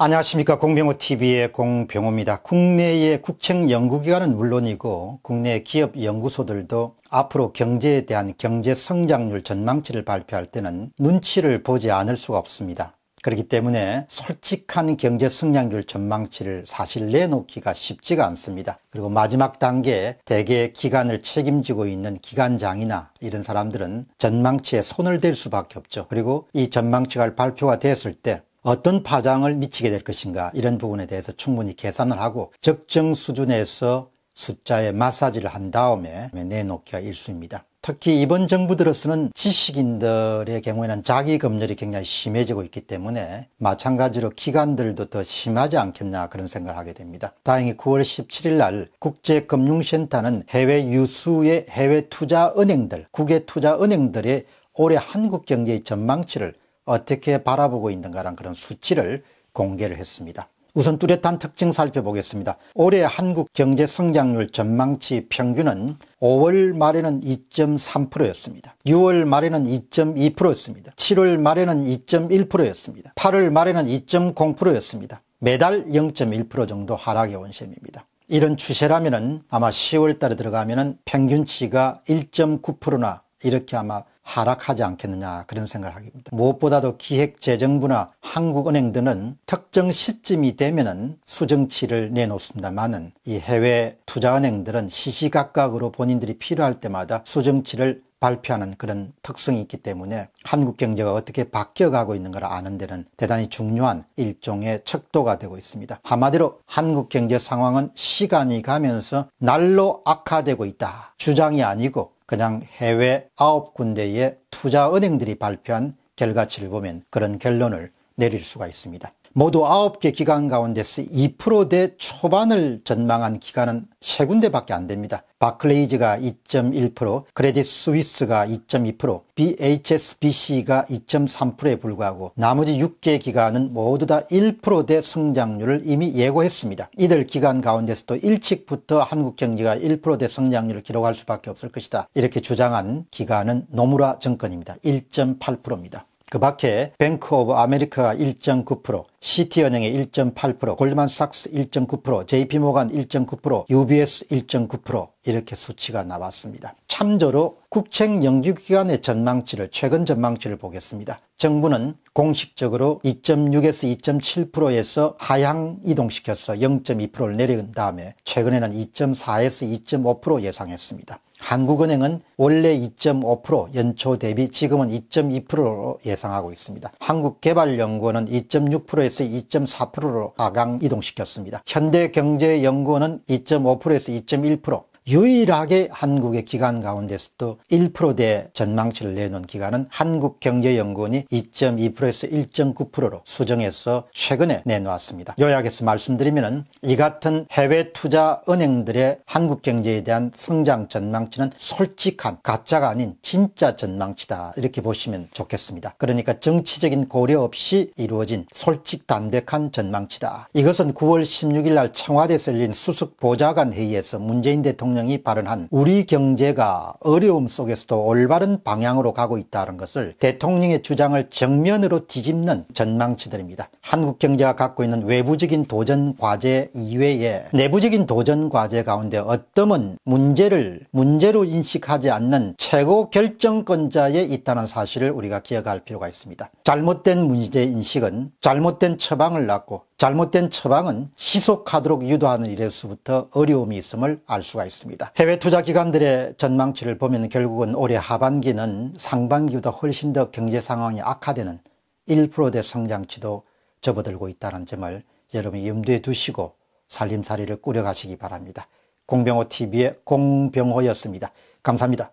안녕하십니까 공병호TV의 공병호입니다. 국내의 국책 연구기관은 물론이고 국내 기업 연구소들도 앞으로 경제에 대한 경제 성장률 전망치를 발표할 때는 눈치를 보지 않을 수가 없습니다. 그렇기 때문에 솔직한 경제 성장률 전망치를 사실 내놓기가 쉽지가 않습니다. 그리고 마지막 단계 대개 기간을 책임지고 있는 기관장이나 이런 사람들은 전망치에 손을 댈 수밖에 없죠. 그리고 이 전망치가 발표가 됐을 때 어떤 파장을 미치게 될 것인가 이런 부분에 대해서 충분히 계산을 하고 적정 수준에서 숫자에 마사지를 한 다음에 내놓기가 일수입니다. 특히 이번 정부 들어서는 지식인들의 경우에는 자기 검열이 굉장히 심해지고 있기 때문에 마찬가지로 기관들도 더 심하지 않겠나 그런 생각을 하게 됩니다. 다행히 9월 17일 날 국제금융센터는 해외 유수의 해외 투자 은행들, 국외 투자 은행들의 올해 한국 경제의 전망치를 어떻게 바라보고 있는가란 그런 수치를 공개를 했습니다. 우선 뚜렷한 특징 살펴보겠습니다. 올해 한국 경제 성장률 전망치 평균은 5월 말에는 2.3%였습니다. 6월 말에는 2.2%였습니다. 7월 말에는 2.1%였습니다. 8월 말에는 2.0%였습니다. 매달 0.1% 정도 하락해 온 셈입니다. 이런 추세라면 아마 10월 달에 들어가면 평균치가 1.9%나 이렇게 아마 하락하지 않겠느냐 그런 생각을 하게 됩니다. 무엇보다도 기획재정부나 한국은행 등은 특정 시점이 되면은 수정치를 내놓습니다만은 이 해외 투자은행들은 시시각각으로 본인들이 필요할 때마다 수정치를 발표하는 그런 특성이 있기 때문에 한국 경제가 어떻게 바뀌어가고 있는 걸 아는 데는 대단히 중요한 일종의 척도가 되고 있습니다. 한마디로 한국 경제 상황은 시간이 가면서 날로 악화되고 있다. 주장이 아니고 그냥 해외 아홉 군데의 투자은행들이 발표한 결과치를 보면 그런 결론을 내릴 수가 있습니다. 모두 9개 기간 가운데서 2%대 초반을 전망한 기관은 3군데밖에 안 됩니다. 바클레이즈가 2.1%, 크레딧 스위스가 2.2%, BHSBC가 2.3%에 불과하고 나머지 6개 기관은 모두 다 1%대 성장률을 이미 예고했습니다. 이들 기관 가운데서도 일찍부터 한국 경제가 1%대 성장률을 기록할 수밖에 없을 것이다. 이렇게 주장한 기관은 노무라 정권입니다. 1.8%입니다. 그 밖에 뱅크 오브 아메리카가 1.9%, 시티은행의 1.8%, 골드만삭스 1.9%, JP모간 1.9%, UBS 1.9% 이렇게 수치가 나왔습니다. 참조로 국책 연기 기간의 전망치를 최근 전망치를 보겠습니다. 정부는 공식적으로 2.6에서 2.7%에서 하향 이동시켜서 0.2%를 내린 다음에 최근에는 2.4에서 2.5% 예상했습니다. 한국은행은 원래 2.5% 연초 대비 지금은 2.2%로 예상하고 있습니다. 한국개발연구원은 2.6%에서 2.4%로 하강 이동시켰습니다. 현대경제연구원은 2.5%에서 2.1%, 유일하게 한국의 기관 가운데서도 1%대 전망치를 내놓은 기관은 한국경제연구원이 2.2%에서 1.9%로 수정해서 최근에 내놓았습니다. 요약해서 말씀드리면 이 같은 해외 투자 은행들의 한국 경제에 대한 성장 전망치는 솔직한 가짜가 아닌 진짜 전망치다 이렇게 보시면 좋겠습니다. 그러니까 정치적인 고려 없이 이루어진 솔직 담백한 전망치다. 이것은 9월 16일 날 청와대에서 열린 수석 보좌관 회의에서 문재인 대통령 대통령이 발언한 우리 경제가 어려움 속에서도 올바른 방향으로 가고 있다는 것을 대통령의 주장을 정면으로 뒤집는 전망치들입니다. 한국 경제가 갖고 있는 외부적인 도전 과제 이외에 내부적인 도전 과제 가운데 어떤 문제를 문제로 인식하지 않는 최고 결정권자에 있다는 사실을 우리가 기억할 필요가 있습니다. 잘못된 문제인식은 잘못된 처방을 낳고 잘못된 처방은 시속하도록 유도하는 일에서부터 어려움이 있음을 알 수가 있습니다. 해외 투자 기관들의 전망치를 보면 결국은 올해 하반기는 상반기보다 훨씬 더 경제 상황이 악화되는 1%대 성장치도 접어들고 있다는 점을 여러분이 염두에 두시고 살림살이를 꾸려가시기 바랍니다. 공병호TV의 공병호였습니다. 감사합니다.